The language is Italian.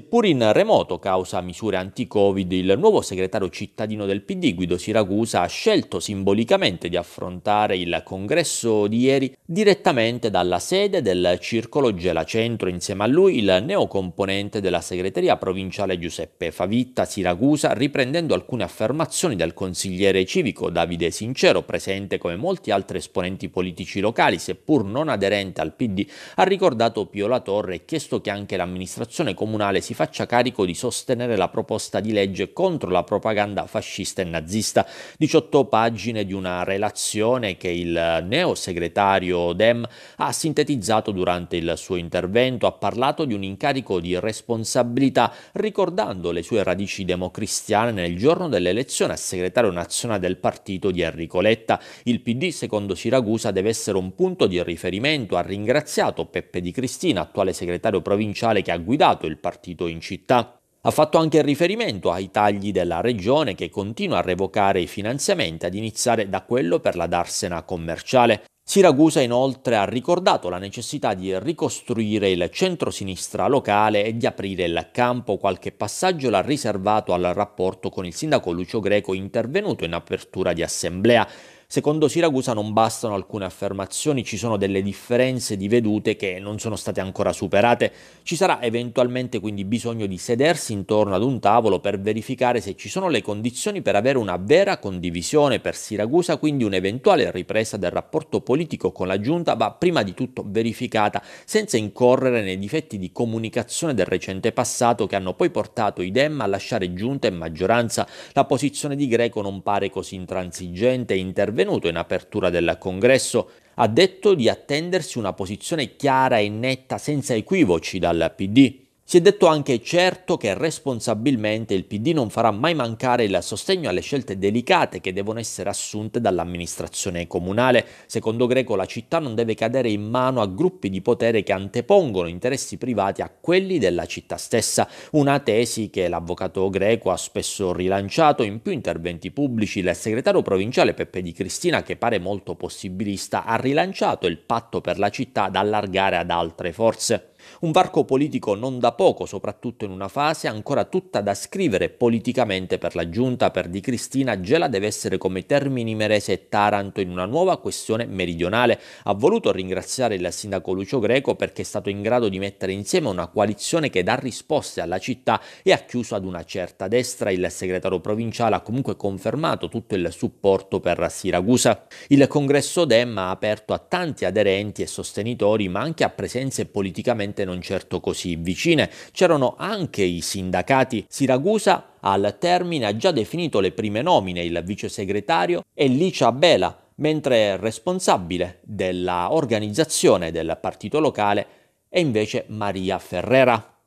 Seppur in remoto causa misure anti-Covid, il nuovo segretario cittadino del PD, Guido Siracusa ha scelto simbolicamente di affrontare il congresso di ieri direttamente dalla sede del Circolo Gela Centro. Insieme a lui il neocomponente della segreteria provinciale Giuseppe Favitta Siracusa, riprendendo alcune affermazioni del consigliere civico Davide Sincero, presente come molti altri esponenti politici locali, seppur non aderente al PD, ha ricordato Pio La Torre e chiesto che anche l'amministrazione comunale si si faccia carico di sostenere la proposta di legge contro la propaganda fascista e nazista. 18 pagine di una relazione che il neo segretario Dem ha sintetizzato durante il suo intervento. Ha parlato di un incarico di responsabilità, ricordando le sue radici democristiane nel giorno dell'elezione a segretario nazionale del partito di Enrico Letta. Il PD, secondo Siracusa, deve essere un punto di riferimento. Ha ringraziato Peppe Di Cristina, attuale segretario provinciale che ha guidato il partito partito in città. Ha fatto anche riferimento ai tagli della regione che continua a revocare i finanziamenti ad iniziare da quello per la darsena commerciale. Siracusa inoltre ha ricordato la necessità di ricostruire il centro-sinistra locale e di aprire il campo. Qualche passaggio l'ha riservato al rapporto con il sindaco Lucio Greco intervenuto in apertura di assemblea. Secondo Siracusa non bastano alcune affermazioni, ci sono delle differenze di vedute che non sono state ancora superate. Ci sarà eventualmente quindi bisogno di sedersi intorno ad un tavolo per verificare se ci sono le condizioni per avere una vera condivisione per Siracusa, quindi un'eventuale ripresa del rapporto politico con la giunta va prima di tutto verificata senza incorrere nei difetti di comunicazione del recente passato che hanno poi portato i Dem a lasciare giunta e maggioranza. La posizione di Greco non pare così intransigente e intervenuta intervenuto in apertura del congresso, ha detto di attendersi una posizione chiara e netta senza equivoci dal PD. Si è detto anche certo che responsabilmente il PD non farà mai mancare il sostegno alle scelte delicate che devono essere assunte dall'amministrazione comunale. Secondo Greco la città non deve cadere in mano a gruppi di potere che antepongono interessi privati a quelli della città stessa, una tesi che l'avvocato Greco ha spesso rilanciato in più interventi pubblici. Il segretario provinciale Peppe Di Cristina, che pare molto possibilista, ha rilanciato il patto per la città da allargare ad altre forze. Un varco politico non da poco, soprattutto in una fase ancora tutta da scrivere politicamente per la giunta per Di Cristina, Gela deve essere come Termini Merese e Taranto in una nuova questione meridionale. Ha voluto ringraziare il sindaco Lucio Greco perché è stato in grado di mettere insieme una coalizione che dà risposte alla città e ha chiuso ad una certa destra. Il segretario provinciale ha comunque confermato tutto il supporto per Siracusa. Il congresso Dem ha aperto a tanti aderenti e sostenitori, ma anche a presenze politicamente sicuramente non certo così vicine, c'erano anche i sindacati Siragusa al termine ha già definito le prime nomine il vice segretario e Licia Bela, mentre responsabile dell'organizzazione del partito locale è invece Maria Ferrera.